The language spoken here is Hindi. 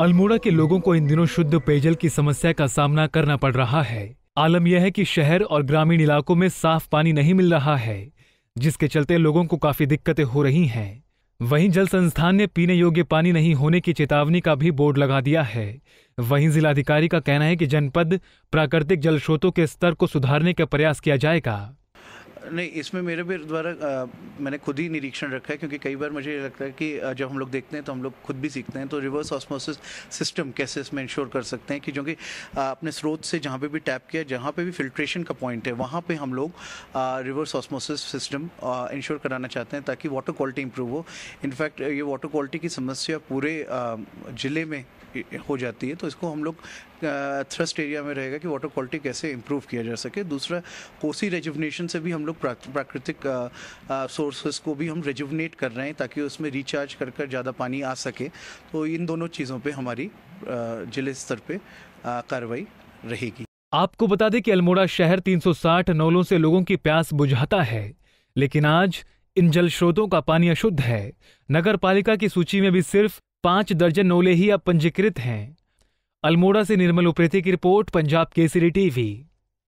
अल्मोड़ा के लोगों को इन दिनों शुद्ध पेयजल की समस्या का सामना करना पड़ रहा है आलम यह है कि शहर और ग्रामीण इलाकों में साफ पानी नहीं मिल रहा है जिसके चलते लोगों को काफी दिक्कतें हो रही हैं वहीं जल संस्थान ने पीने योग्य पानी नहीं होने की चेतावनी का भी बोर्ड लगा दिया है वहीं जिलाधिकारी का कहना है कि जनपद प्राकृतिक जल स्रोतों के स्तर को सुधारने का प्रयास किया जाएगा नहीं इसमें मेरे भी द्वारा मैंने खुद ही निरीक्षण रखा है क्योंकि कई बार मुझे लगता है कि जब हम लोग देखते हैं तो हम लोग खुद भी सीखते हैं तो रिवर्स ऑस्मोसिस सिस्टम कैसे इसमें इंश्योर कर सकते हैं कि जो कि अपने स्रोत से जहाँ पे भी टैप किया जहाँ पे भी फिल्ट्रेशन का पॉइंट है वहाँ पे हम लोग रिवर्स ऑस्मोसिस सिस्टम इंश्योर कराना चाहते हैं ताकि वाटर क्वालिटी इंप्रूव हो इनफैक्ट ये वाटर क्वालिटी की समस्या पूरे ज़िले में हो जाती है तो इसको हम लोग थ्रस्ट एरिया में रहेगा कि वाटर क्वालिटी कैसे इम्प्रूव किया जा सके दूसरा कोसी रेजुवनेशन से भी हम लोग प्राकृतिक सोर्सेज को भी हम रेजुवनेट कर रहे हैं ताकि उसमें रिचार्ज कर कर ज़्यादा पानी आ सके तो इन दोनों चीज़ों पर हमारी जिले स्तर पर कार्रवाई रहेगी आपको बता दें कि अल्मोड़ा शहर 360 नौलों से लोगों की प्यास बुझाता है लेकिन आज इन जल स्रोतों का पानी अशुद्ध है नगर पालिका की सूची में भी सिर्फ पांच दर्जन नौले ही अब पंजीकृत हैं अल्मोड़ा से निर्मल उप्रेती की रिपोर्ट पंजाब केसरी टीवी